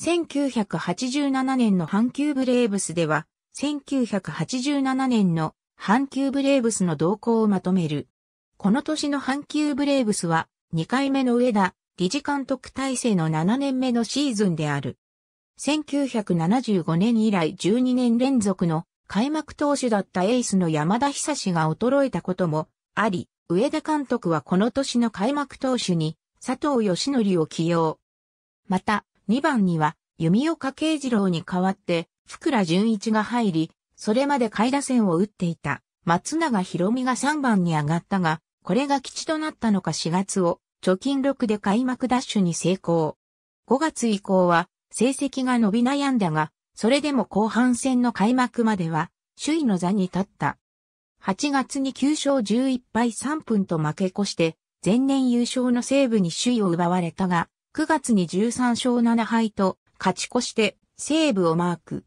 1987年の阪急ブレーブスでは、1987年の阪急ブレーブスの動向をまとめる。この年の阪急ブレーブスは、2回目の上田、理事監督体制の7年目のシーズンである。1975年以来12年連続の開幕投手だったエースの山田久志が衰えたこともあり、上田監督はこの年の開幕投手に佐藤義則を起用。また、2番には弓岡慶次郎に代わって、福良純一が入り、それまで下位打線を打っていた松永博美が3番に上がったが、これが基地となったのか4月を、貯金6で開幕ダッシュに成功。5月以降は、成績が伸び悩んだが、それでも後半戦の開幕までは、首位の座に立った。8月に9勝11敗3分と負け越して、前年優勝の西部に首位を奪われたが、9月に13勝7敗と勝ち越して西ブをマーク。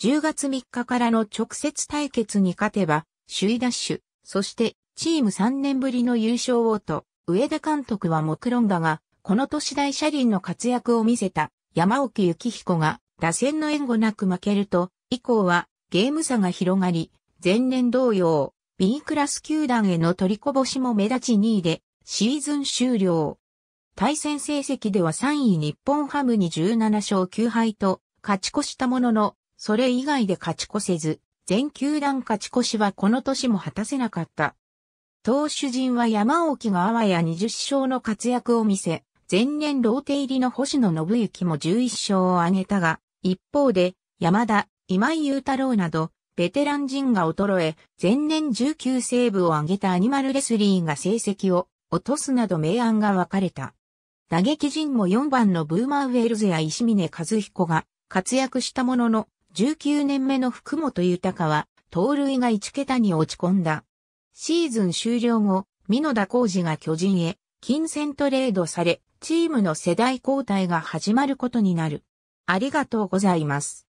10月3日からの直接対決に勝てば、首位ダッシュ、そしてチーム3年ぶりの優勝をと、上田監督は目論んだが、この年大車輪の活躍を見せた山沖幸彦が打線の援護なく負けると、以降はゲーム差が広がり、前年同様、B クラス球団への取りこぼしも目立ち2位で、シーズン終了。対戦成績では3位日本ハムに17勝9敗と勝ち越したものの、それ以外で勝ち越せず、全球団勝ち越しはこの年も果たせなかった。投手陣は山沖があわや20勝の活躍を見せ、前年ローテ入りの星野信之も11勝を挙げたが、一方で、山田、今井雄太郎など、ベテラン陣が衰え、前年19セーブを挙げたアニマルレスリーが成績を落とすなど明暗が分かれた。打撃陣も4番のブーマーウェルズや石峰和彦が活躍したものの、19年目の福本豊は、盗塁が1桁に落ち込んだ。シーズン終了後、美野田浩二が巨人へ、金銭トレードされ、チームの世代交代が始まることになる。ありがとうございます。